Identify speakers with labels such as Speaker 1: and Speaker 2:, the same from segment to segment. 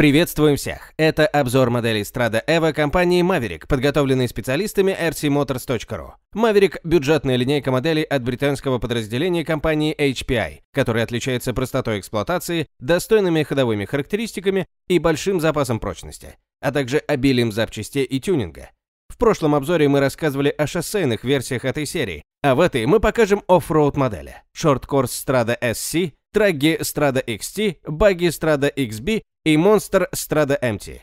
Speaker 1: Приветствуем всех! Это обзор модели Strada Evo компании Maverick, подготовленный специалистами rcmotors.ru. Maverick – бюджетная линейка моделей от британского подразделения компании HPI, которая отличается простотой эксплуатации, достойными ходовыми характеристиками и большим запасом прочности, а также обилием запчастей и тюнинга. В прошлом обзоре мы рассказывали о шоссейных версиях этой серии, а в этой мы покажем оффроуд модели – Short Course Strada SC Траги Strada XT, Баги Strada XB и Монстр Strada MT.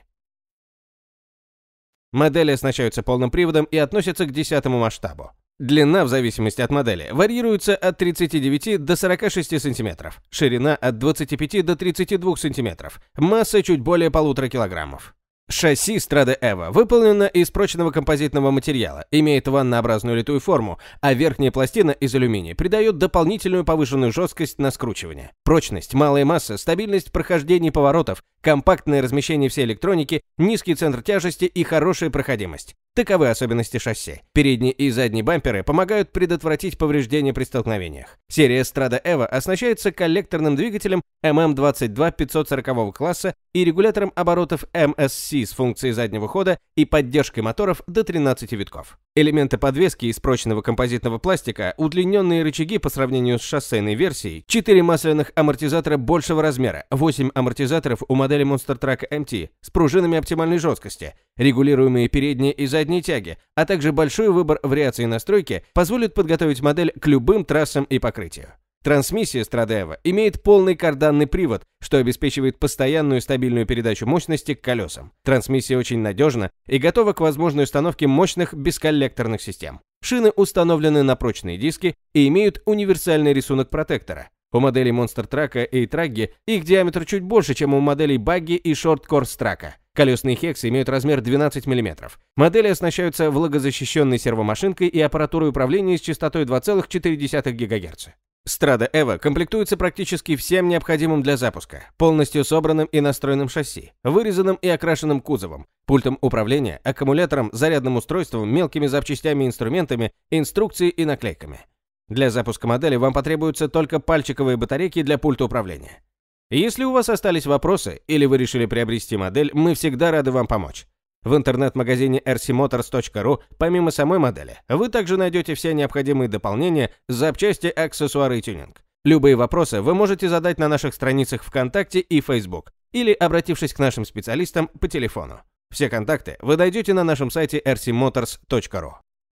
Speaker 1: Модели оснащаются полным приводом и относятся к десятому масштабу. Длина, в зависимости от модели, варьируется от 39 до 46 см, ширина от 25 до 32 см, масса чуть более полутора килограммов. Шасси Strada Эва выполнено из прочного композитного материала, имеет ваннообразную литую форму, а верхняя пластина из алюминия придает дополнительную повышенную жесткость на скручивание. Прочность, малая масса, стабильность прохождения поворотов, компактное размещение всей электроники, низкий центр тяжести и хорошая проходимость. Таковы особенности шасси. Передний и задний бамперы помогают предотвратить повреждения при столкновениях. Серия Strada Evo оснащается коллекторным двигателем MM22 540 класса и регулятором оборотов MSC с функцией заднего хода и поддержкой моторов до 13 витков. Элементы подвески из прочного композитного пластика, удлиненные рычаги по сравнению с шоссейной версией, 4 масляных амортизатора большего размера, 8 амортизаторов у модели Monster Truck MT с пружинами оптимальной жесткости – Регулируемые передние и задние тяги, а также большой выбор вариаций настройки позволят подготовить модель к любым трассам и покрытию. Трансмиссия Страдева имеет полный карданный привод, что обеспечивает постоянную стабильную передачу мощности к колесам. Трансмиссия очень надежна и готова к возможной установке мощных бесколлекторных систем. Шины установлены на прочные диски и имеют универсальный рисунок протектора. У моделей Monster Truck и Traggy их диаметр чуть больше, чем у моделей Багги и Short Course Truck. Колесные хексы имеют размер 12 мм. Модели оснащаются влагозащищенной сервомашинкой и аппаратурой управления с частотой 2,4 ГГц. Strada Эва комплектуется практически всем необходимым для запуска, полностью собранным и настроенным шасси, вырезанным и окрашенным кузовом, пультом управления, аккумулятором, зарядным устройством, мелкими запчастями и инструментами, инструкцией и наклейками. Для запуска модели вам потребуются только пальчиковые батарейки для пульта управления. Если у вас остались вопросы или вы решили приобрести модель, мы всегда рады вам помочь. В интернет-магазине rcmotors.ru помимо самой модели, вы также найдете все необходимые дополнения, запчасти, аксессуары и тюнинг. Любые вопросы вы можете задать на наших страницах ВКонтакте и Facebook или обратившись к нашим специалистам по телефону. Все контакты вы найдете на нашем сайте rcmotors.ru.